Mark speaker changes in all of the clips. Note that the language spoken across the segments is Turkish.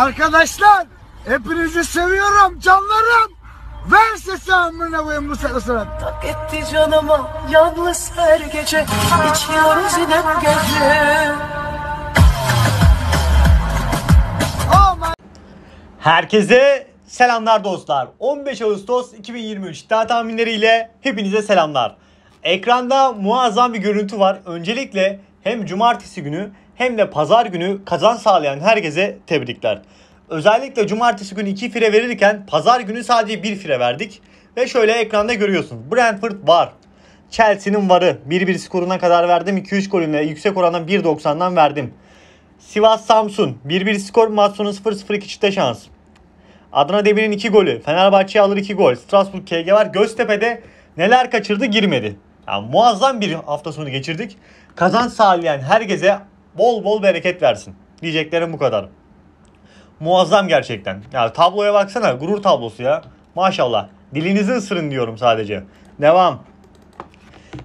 Speaker 1: Arkadaşlar hepinizi seviyorum canlarım. Ver sesi amına koyayım bu sırasına. Tak etti canıma yalnız her gece içiyoruz inem gece. Oh my... Herkese selamlar dostlar. 15 Ağustos 2023 iddia tahminleriyle hepinize selamlar. Ekranda muazzam bir görüntü var. Öncelikle hem cumartesi günü hem de pazar günü kazan sağlayan herkese tebrikler. Özellikle cumartesi günü 2 fire verirken pazar günü sadece 1 fire verdik. Ve şöyle ekranda görüyorsunuz. Brentford var. Chelsea'nin varı. 1-1 skoruna kadar verdim. 2-3 golümle yüksek orandan 1.90'dan verdim. Sivas Samsun 1-1 skor maç sonu 0-0 içte şans. Adana Demir'in 2 golü. Fenerbahçe alır 2 gol. Strasbourg KG var. Göztepe'de neler kaçırdı girmedi. Yani muazzam bir hafta sonu geçirdik. Kazanç sağlayan herkese bol bol bereket versin. Diyeceklerim bu kadar. Muazzam gerçekten. Ya tabloya baksana gurur tablosu ya. Maşallah. Dilinizi ısırın diyorum sadece. Devam.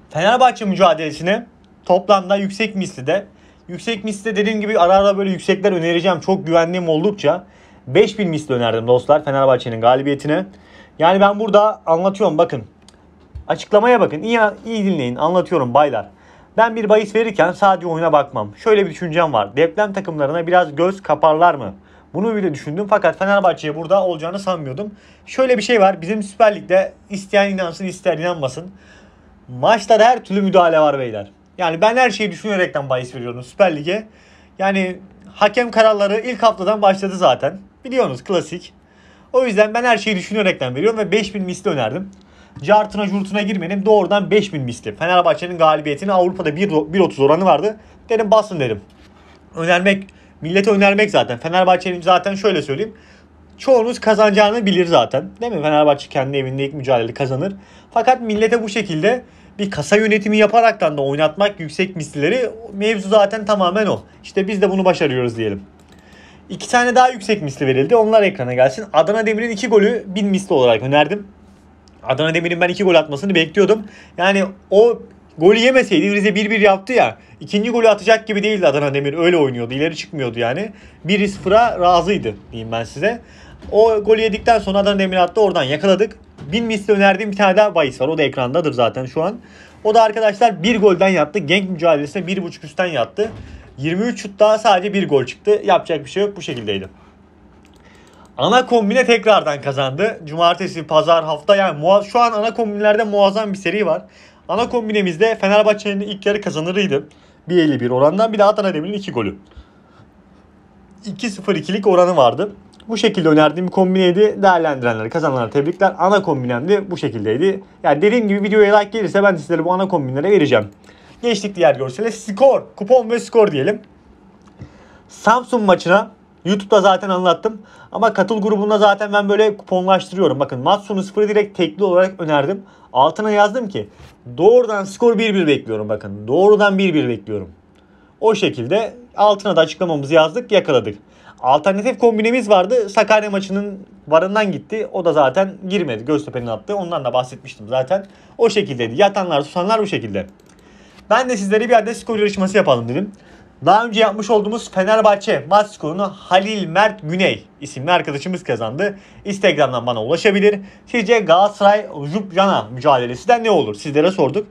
Speaker 1: Fenerbahçe mücadelesini toplamda yüksek mislide yüksek misli dediğim gibi ara ara böyle yüksekler önereceğim. Çok güvendiğim oldukça 5000 misli önerdim dostlar Fenerbahçe'nin galibiyetine. Yani ben burada anlatıyorum bakın. Açıklamaya bakın. İyi, iyi dinleyin. Anlatıyorum baylar. Ben bir bahis verirken sadece oyuna bakmam. Şöyle bir düşüncem var. Deprem takımlarına biraz göz kaparlar mı? Bunu bile düşündüm fakat Fenerbahçe'ye burada olacağını sanmıyordum. Şöyle bir şey var. Bizim Süper Lig'de isteyen inansın ister inanmasın. Maçlarda her türlü müdahale var beyler. Yani ben her şeyi düşünerekten bahis veriyorum Süper Lig'e. Yani hakem kararları ilk haftadan başladı zaten. Biliyorsunuz klasik. O yüzden ben her şeyi düşünerekten veriyorum ve 5000 misli önerdim cartına jurtuna girmedim. Doğrudan 5000 misli. Fenerbahçe'nin galibiyetini Avrupa'da 1.30 oranı vardı. Dedim basın dedim. Önermek, millete önermek zaten. Fenerbahçe'nin zaten şöyle söyleyeyim. Çoğunuz kazanacağını bilir zaten. Değil mi? Fenerbahçe kendi evinde ilk mücadele kazanır. Fakat millete bu şekilde bir kasa yönetimi yaparaktan da oynatmak yüksek mislileri mevzu zaten tamamen o. İşte biz de bunu başarıyoruz diyelim. İki tane daha yüksek misli verildi. Onlar ekrana gelsin. Adana Demir'in iki golü bin misli olarak önerdim. Adana Demir'in ben iki gol atmasını bekliyordum. Yani o golü yemeseydi Rize 1-1 yaptı ya. İkinci golü atacak gibi değildi Adana Demir. Öyle oynuyordu. ileri çıkmıyordu yani. 1-0'a razıydı diyeyim ben size. O golü yedikten sonra Adana Demir attı. Oradan yakaladık. Bin misli önerdiğim bir tane daha bahis var. O da ekrandadır zaten şu an. O da arkadaşlar bir golden yattı. Genk mücadelesine 1.5 üstten yattı. 23 şutta sadece bir gol çıktı. Yapacak bir şey yok. Bu şekildeydi. Ana kombine tekrardan kazandı. Cumartesi, pazar, hafta yani şu an ana kombinlerde muazzam bir seri var. Ana kombinemizde Fenerbahçe'nin ilk yarı kazanırıydı. 1.51 orandan bir de Adana Demir'in 2 golü. 2-0-2'lik oranı vardı. Bu şekilde önerdiğim bir kombineydi. Değerlendirenlere, kazananlara tebrikler. Ana kombinem de bu şekildeydi. Yani dediğim gibi videoya like gelirse ben sizlere bu ana kombinlere vereceğim. Geçtik diğer görsele. Skor, kupon ve skor diyelim. Samsung maçına YouTube'da zaten anlattım. Ama katıl grubunda zaten ben böyle kuponlaştırıyorum. Bakın maç sonu direkt tekli olarak önerdim. Altına yazdım ki doğrudan skor 1-1 bekliyorum bakın. Doğrudan 1-1 bekliyorum. O şekilde altına da açıklamamızı yazdık yakaladık. Alternatif kombinemiz vardı. Sakarya maçının varından gitti. O da zaten girmedi. Göztepe'nin attığı. Ondan da bahsetmiştim zaten. O şekildeydi. Yatanlar susanlar bu şekilde. Ben de sizlere bir adet skor yarışması yapalım dedim. Daha önce yapmış olduğumuz Fenerbahçe maç skorunu Halil Mert Güney isimli arkadaşımız kazandı. Instagram'dan bana ulaşabilir. Sizce Galatasaray mücadelesi de ne olur? Sizlere sorduk.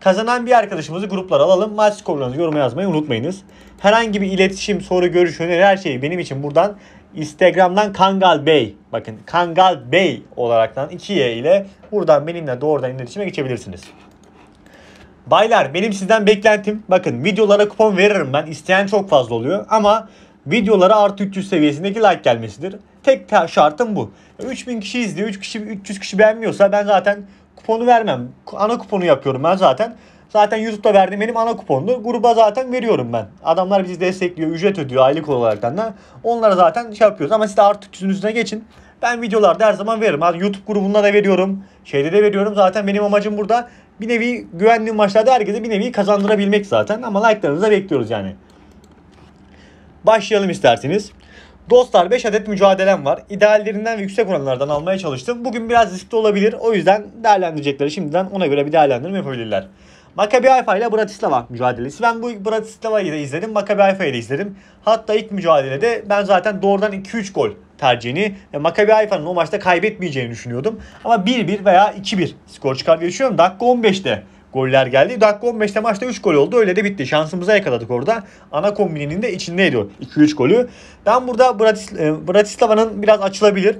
Speaker 1: Kazanan bir arkadaşımızı gruplara alalım. Maç skorlarınızı yoruma yazmayı unutmayınız. Herhangi bir iletişim, soru, görüş, öneri her şeyi benim için buradan Instagram'dan Kangal Bey bakın Kangal Bey olaraktan 2Y ile buradan benimle doğrudan iletişime geçebilirsiniz. Baylar benim sizden beklentim bakın videolara kupon veririm ben isteyen çok fazla oluyor ama videolara artı 300 seviyesindeki like gelmesidir. Tek şartım bu. 3000 kişi izliyor 3 kişi 300 kişi beğenmiyorsa ben zaten kuponu vermem. Ana kuponu yapıyorum ben zaten. Zaten YouTube'da verdiğim benim ana kupondu. Gruba zaten veriyorum ben. Adamlar bizi destekliyor, ücret ödüyor aylık olarak da. Onlara zaten şey yapıyoruz. Ama siz de artı 300'ün üstüne geçin. Ben videolarda her zaman veririm. Hadi YouTube grubunda da veriyorum. Şeyde de veriyorum. Zaten benim amacım burada bir nevi güvenli maçlarda herkese bir nevi kazandırabilmek zaten. Ama like'larınızı bekliyoruz yani. Başlayalım isterseniz. Dostlar 5 adet mücadelem var. İdeallerinden ve yüksek oranlardan almaya çalıştım. Bugün biraz riskli olabilir. O yüzden değerlendirecekleri şimdiden ona göre bir değerlendirme yapabilirler. Maccabi Haifa ile Bratislava mücadelesi. Ben bu Bratislava'yı da izledim. Maccabi Haifa'yı da izledim. Hatta ilk mücadelede ben zaten doğrudan 2-3 gol tercihini e, Maccabi Haifa'nın o maçta kaybetmeyeceğini düşünüyordum. Ama 1-1 veya 2-1 skor çıkar diye düşünüyorum. Dakika 15'te goller geldi. Dakika 15'te maçta 3 gol oldu. Öyle de bitti. Şansımıza yakaladık orada. Ana kombininin de içindeydi o 2-3 golü. Ben burada Bratis e, Bratislava'nın biraz açılabilir.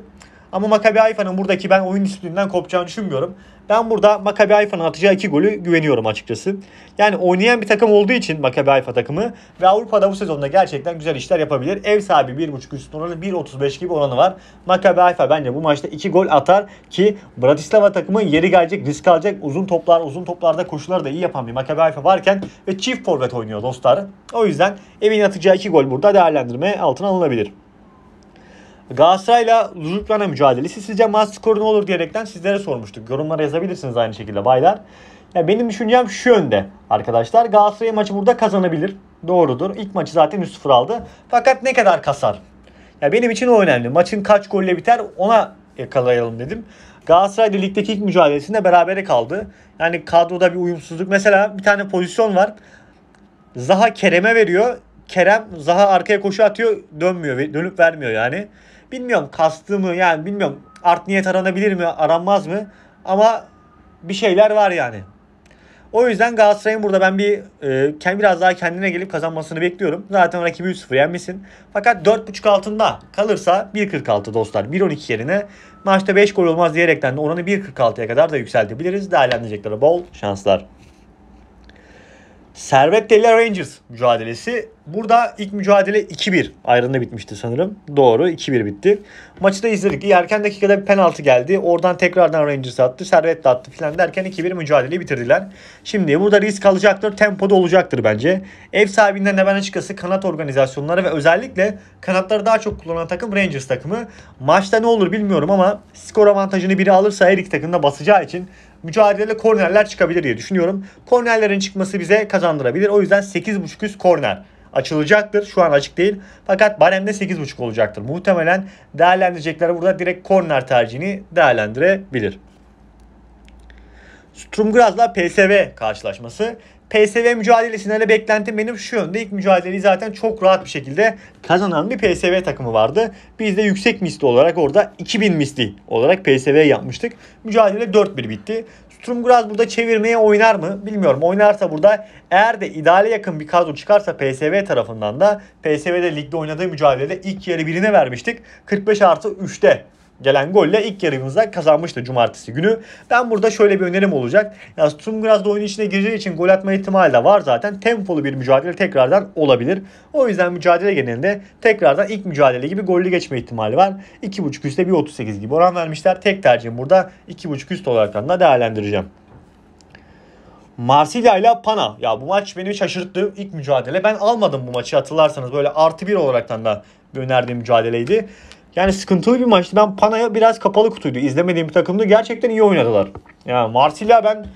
Speaker 1: Ama Maccabi Haifa'nın buradaki ben oyun disiplininden kopacağını düşünmüyorum. Ben burada Maccabi Haifa'nın atacağı iki golü güveniyorum açıkçası. Yani oynayan bir takım olduğu için Maccabi Haifa takımı ve Avrupa'da bu sezonda gerçekten güzel işler yapabilir. Ev sahibi 1.5 üstün oranı 1.35 gibi oranı var. Maccabi Haifa bence bu maçta iki gol atar ki Bratislava takımı yeri gelecek, risk alacak. Uzun toplar, uzun toplarda koşuları da iyi yapan bir Maccabi Haifa varken ve çift forvet oynuyor dostlar. O yüzden evin atacağı iki gol burada değerlendirme altına alınabilir. Galatasaray'la Ljubljana mücadelesi sizce maç skoru ne olur diyerekten sizlere sormuştuk. Yorumlara yazabilirsiniz aynı şekilde baylar. Ya benim düşüncem şu yönde arkadaşlar. Galatasaray maçı burada kazanabilir. Doğrudur. İlk maçı zaten 3-0 aldı. Fakat ne kadar kasar? Ya benim için o önemli. Maçın kaç golle biter ona yakalayalım dedim. Galatasaray ligdeki ilk mücadelesinde berabere kaldı. Yani kadroda bir uyumsuzluk. Mesela bir tane pozisyon var. Zaha Kerem'e veriyor. Kerem Zaha arkaya koşu atıyor. Dönmüyor. Dönüp vermiyor yani. Bilmiyorum kastımı yani bilmiyorum. Art niyet aranabilir mi aranmaz mı? Ama bir şeyler var yani. O yüzden Galatasaray'ın burada ben bir e, biraz daha kendine gelip kazanmasını bekliyorum. Zaten rakibi 3-0 yenmişsin. Fakat 4.5 altında kalırsa 1.46 dostlar. 1.12 yerine maçta 5 gol olmaz diyerekten de oranı 1.46'ya kadar da yükseltebiliriz. Değerlendirecekleri bol şanslar. Servet Deli Rangers mücadelesi Burada ilk mücadele 2-1 ayrında bitmişti sanırım. Doğru 2-1 bitti. Maçı da izledik. Erken dakikada bir penaltı geldi. Oradan tekrardan Rangers attı. Servet de attı filan derken 2-1 mücadeleyi bitirdiler. Şimdi burada risk alacaktır. Tempoda olacaktır bence. Ev sahibinden de ben açıkçası kanat organizasyonları ve özellikle kanatları daha çok kullanan takım Rangers takımı. Maçta ne olur bilmiyorum ama skor avantajını biri alırsa her iki takım basacağı için mücadelede kornerler çıkabilir diye düşünüyorum. Kornerlerin çıkması bize kazandırabilir. O yüzden 8.5 üst korner açılacaktır. Şu an açık değil. Fakat baremde 8.5 olacaktır. Muhtemelen değerlendirecekler burada direkt korner tercihini değerlendirebilir. Sturm Graz'la PSV karşılaşması. PSV mücadelesinden de beklentim benim şu yönde. İlk mücadeleyi zaten çok rahat bir şekilde kazanan bir PSV takımı vardı. Biz de yüksek misli olarak orada 2000 misli olarak PSV yapmıştık. Mücadele 4-1 bitti. Sturm Graz burada çevirmeye oynar mı bilmiyorum. Oynarsa burada eğer de ideale yakın bir kadro çıkarsa PSV tarafından da PSV'de ligde oynadığı mücadelede ilk yarı birine vermiştik. 45 artı 3'te gelen golle ilk yarımızda kazanmıştı cumartesi günü. Ben burada şöyle bir önerim olacak. Ya Stumgras da oyun içine gireceği için gol atma ihtimali de var zaten. Tempolu bir mücadele tekrardan olabilir. O yüzden mücadele genelinde tekrardan ilk mücadele gibi gollü geçme ihtimali var. 2.5 üstte 1.38 gibi oran vermişler. Tek tercihim burada 2.5 üst olarak da değerlendireceğim. Marsilya ile Pana. Ya bu maç beni şaşırttı. İlk mücadele. Ben almadım bu maçı hatırlarsanız. Böyle artı bir olaraktan da önerdiğim mücadeleydi. Yani sıkıntılı bir maçtı. Ben Pana'ya biraz kapalı kutuydu. İzlemediğim bir takımdı. Gerçekten iyi oynadılar. Yani Marsilya ben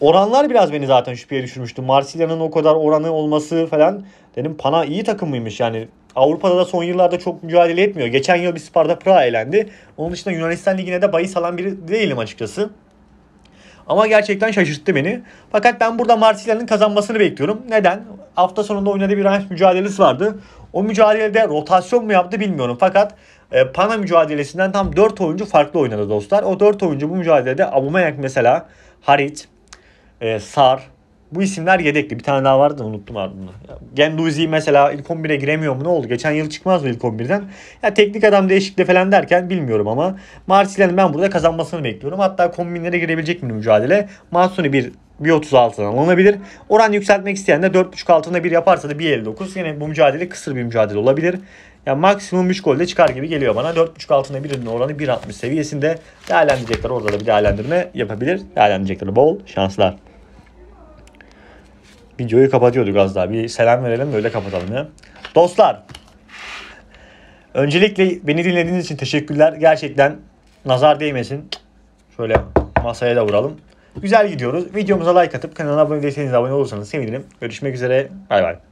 Speaker 1: oranlar biraz beni zaten şüpheye düşürmüştü. Marsilya'nın o kadar oranı olması falan dedim Pana iyi takım mıymış yani. Avrupa'da da son yıllarda çok mücadele etmiyor. Geçen yıl bir Sparta Praha elendi. Onun dışında Yunanistan Ligi'ne de bayi salan biri değilim açıkçası. Ama gerçekten şaşırttı beni. Fakat ben burada Marsilya'nın kazanmasını bekliyorum. Neden? Hafta sonunda oynadığı bir ranch mücadelesi vardı. O mücadelede rotasyon mu yaptı bilmiyorum. Fakat e, Pana mücadelesinden tam 4 oyuncu farklı oynadı dostlar. O 4 oyuncu bu mücadelede Abumayak mesela, Harit, e, Sar, bu isimler yedekli. Bir tane daha vardı unuttum ardını. Genduzi mesela ilk 11'e giremiyor mu ne oldu? Geçen yıl çıkmaz mı ilk 11'den? Ya teknik adam değişikliği falan derken bilmiyorum ama Marsilya'nın ben burada kazanmasını bekliyorum. Hatta kombinlere girebilecek mi mücadele? Mansuni bir 1.30 altından alınabilir. Oran yükseltmek isteyen de 4.5 altında bir yaparsa da 1.59. Yine bu mücadele kısır bir mücadele olabilir. Ya maksimum 3 golde çıkar gibi geliyor bana. 4.5 altında birinin oranı 1.60 seviyesinde. Değerlendirecekler orada da bir değerlendirme yapabilir. Değerlendirecekler bol şanslar. Videoyu kapatıyorduk az daha. Bir selam verelim öyle kapatalım ya. Dostlar. Öncelikle beni dinlediğiniz için teşekkürler. Gerçekten nazar değmesin. Şöyle masaya da vuralım. Güzel gidiyoruz. Videomuza like atıp kanala abone değilseniz abone olursanız sevinirim. Görüşmek üzere. Bay bay.